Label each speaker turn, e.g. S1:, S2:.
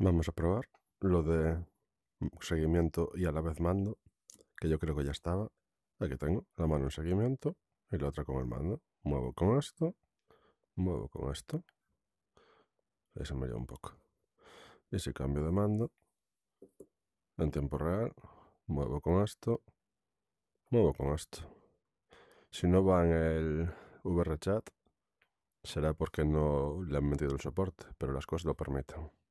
S1: Vamos a probar lo de seguimiento y a la vez mando, que yo creo que ya estaba. Aquí tengo la mano en seguimiento y la otra con el mando. Muevo con esto, muevo con esto. Ahí se me lleva un poco. Y si cambio de mando, en tiempo real, muevo con esto, muevo con esto. Si no va en el VRChat, será porque no le han metido el soporte, pero las cosas lo permiten.